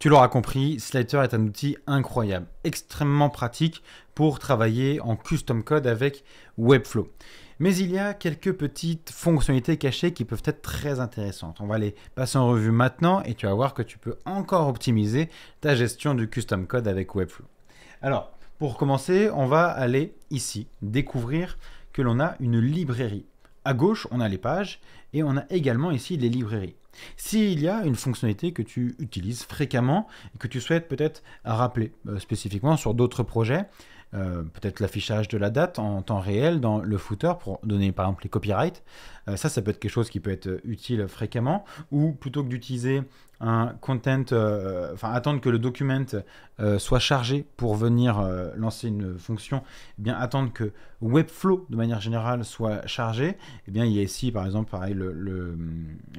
Tu l'auras compris, Slater est un outil incroyable, extrêmement pratique pour travailler en custom code avec Webflow. Mais il y a quelques petites fonctionnalités cachées qui peuvent être très intéressantes. On va les passer en revue maintenant et tu vas voir que tu peux encore optimiser ta gestion du custom code avec Webflow. Alors, pour commencer, on va aller ici découvrir que l'on a une librairie à gauche, on a les pages et on a également ici les librairies. S'il y a une fonctionnalité que tu utilises fréquemment et que tu souhaites peut-être rappeler euh, spécifiquement sur d'autres projets, euh, peut-être l'affichage de la date en temps réel dans le footer pour donner par exemple les copyrights. Euh, ça, ça peut être quelque chose qui peut être euh, utile fréquemment. Ou plutôt que d'utiliser un content, enfin attendre que le document soit chargé pour venir lancer une fonction, eh bien attendre que Webflow de manière générale soit chargé. Et eh bien il y a ici par exemple pareil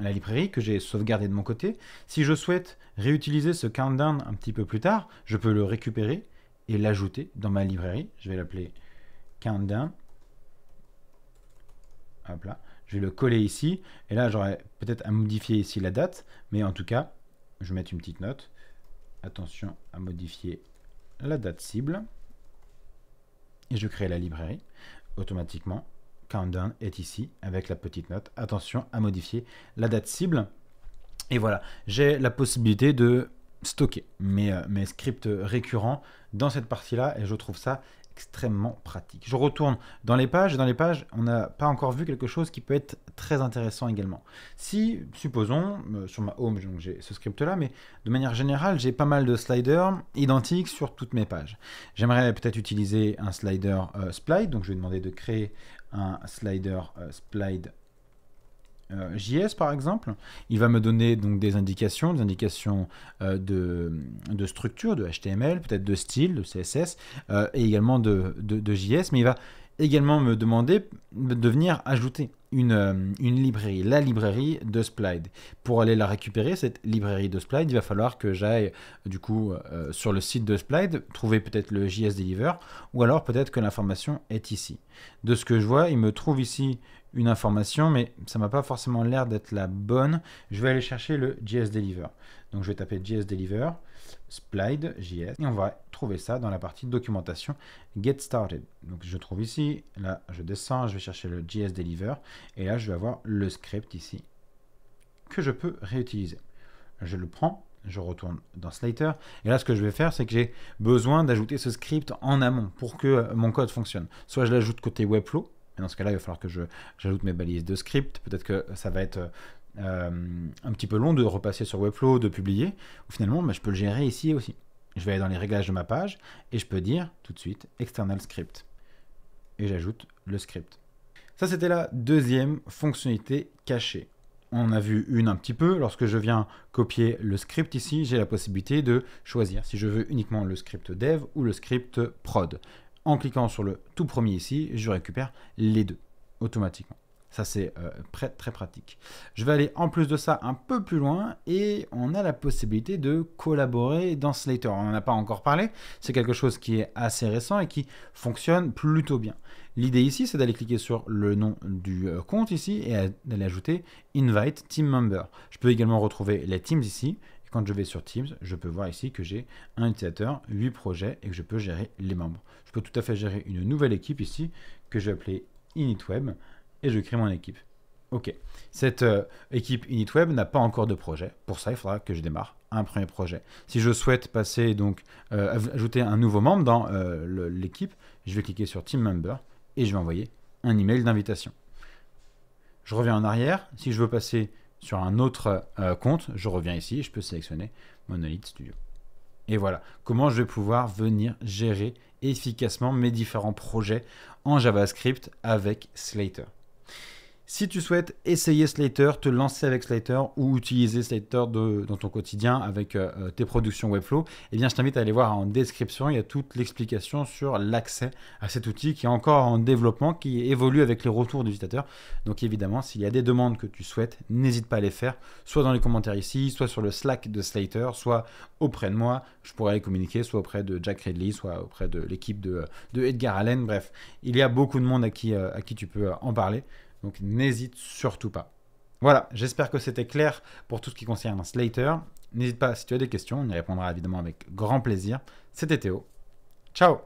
la librairie que j'ai sauvegardée de mon côté. Si je souhaite réutiliser ce countdown un petit peu plus tard, je peux le récupérer et l'ajouter dans ma librairie. Je vais l'appeler countdown. Hop là. Je vais le coller ici. Et là, j'aurais peut-être à modifier ici la date. Mais en tout cas, je vais mettre une petite note. Attention à modifier la date cible. Et je crée la librairie. Automatiquement, countdown est ici avec la petite note. Attention à modifier la date cible. Et voilà, j'ai la possibilité de stocker mes, euh, scripts récurrents dans cette partie-là et je trouve ça extrêmement pratique. Je retourne dans les pages. Dans les pages, on n'a pas encore vu quelque chose qui peut être très intéressant également. Si, supposons, euh, sur ma home, j'ai ce script-là, mais de manière générale, j'ai pas mal de sliders identiques sur toutes mes pages. J'aimerais peut-être utiliser un slider euh, splide, donc je vais demander de créer un slider splide. Euh, JS par exemple, il va me donner donc des indications, des indications euh, de, structure, de HTML, peut-être de style, de CSS, euh, et également de, JS, mais il va également me demander de venir ajouter euh, une, librairie, la librairie de Splide. Pour aller la récupérer, cette librairie de Splide, il va falloir que j'aille euh, du coup euh, sur le site de Splide, trouver peut-être le JS Deliver, ou alors peut-être que l'information est ici. De ce que je vois, il me trouve ici une information, mais ça m'a pas forcément l'air d'être la bonne. Je vais aller chercher le JS Deliver. Donc je vais taper JS Deliver. Splide.js. Et on va trouver ça dans la partie documentation Get Started. Donc je trouve ici, là je descends, je vais chercher le JS Deliver. Et là je vais avoir le script ici que je peux réutiliser. Je le prends, je retourne dans Slater. Et là, ce que je vais faire, c'est que j'ai besoin d'ajouter ce script en amont pour que mon code fonctionne. Soit je l'ajoute côté Webflow, mais dans ce cas-là, il va falloir que j'ajoute mes balises de script. Peut-être que ça va être euh, euh, un petit peu long de repasser sur Webflow, de publier, ou finalement bah, je peux le gérer ici aussi. Je vais aller dans les réglages de ma page et je peux dire tout de suite external script. Et j'ajoute le script. Ça, c'était la deuxième fonctionnalité cachée. On a vu une un petit peu. Lorsque je viens copier le script ici, j'ai la possibilité de choisir si je veux uniquement le script dev ou le script prod. En cliquant sur le tout premier ici, je récupère les deux automatiquement. Ça, c'est euh, très, pratique. Je vais aller en plus de ça un peu plus loin et on a la possibilité de collaborer dans Slater. On n'en a pas encore parlé. C'est quelque chose qui est assez récent et qui fonctionne plutôt bien. L'idée ici, c'est d'aller cliquer sur le nom du euh, compte ici et d'aller ajouter Invite Team Member. Je peux également retrouver les Teams ici quand je vais sur Teams, je peux voir ici que j'ai un utilisateur, 8 projets et que je peux gérer les membres. Je peux tout à fait gérer une nouvelle équipe ici que je vais appeler InitWeb et je crée mon équipe. Ok. Cette euh, équipe Initweb n'a pas encore de projet. Pour ça, il faudra que je démarre un premier projet. Si je souhaite passer donc euh, ajouter un nouveau membre dans euh, l'équipe, je vais cliquer sur Team Member et je vais envoyer un email d'invitation. Je reviens en arrière. Si je veux passer sur un autre compte, je reviens ici je peux sélectionner Monolith Studio. Et voilà comment je vais pouvoir venir gérer efficacement mes différents projets en JavaScript avec Slater. Si tu souhaites essayer Slater, te lancer avec Slater ou utiliser Slater dans ton quotidien avec euh, euh, tes productions Webflow, eh bien, je t'invite à aller voir en description. Il y a toute l'explication sur l'accès à cet outil qui est encore en développement, qui évolue avec les retours des Donc, évidemment, s'il y a des demandes que tu souhaites, n'hésite pas à les faire, soit dans les commentaires ici, soit sur le Slack de Slater, soit auprès de moi. Je pourrais les communiquer, soit auprès de Jack Ridley, soit auprès de l'équipe de, Edgar Allen. Bref, il y a beaucoup de monde à qui euh, tu peux en parler. Donc n'hésite surtout pas. Voilà, j'espère que c'était clair pour tout ce qui concerne Slater. N'hésite pas si tu as des questions, on y répondra évidemment avec grand plaisir. C'était Théo. Ciao